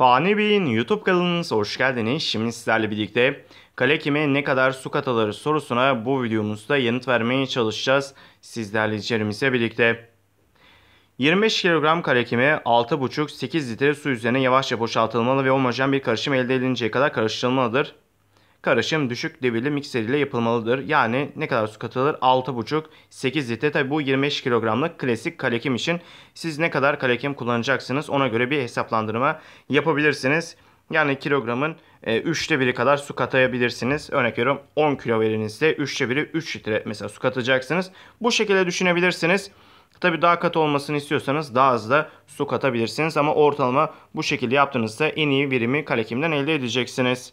Fani Bey'in YouTube kanalınıza hoş geldiniz. Şimdi sizlerle birlikte kale kime ne kadar su katılır sorusuna bu videomuzda yanıt vermeye çalışacağız. Sizlerle içerimizle birlikte. 25 kilogram kare kimi 6,5-8 litre su üzerine yavaşça boşaltılmalı ve homojen bir karışım elde edinceye kadar karıştırılmalıdır karışım düşük debili mikser ile yapılmalıdır. Yani ne kadar su katılır? 6,5-8 litre. Tabi bu 25 kilogramlık klasik kalekim için siz ne kadar kalekim kullanacaksınız ona göre bir hesaplandırma yapabilirsiniz. Yani kilogramın e, 3'te biri kadar su katayabilirsiniz. Örnek veriyorum 10 kilo verinizde 3'te biri 3 litre mesela su katacaksınız. Bu şekilde düşünebilirsiniz. Tabi daha katı olmasını istiyorsanız daha az da su katabilirsiniz. Ama ortalama bu şekilde yaptığınızda en iyi birimi kalekimden elde edeceksiniz.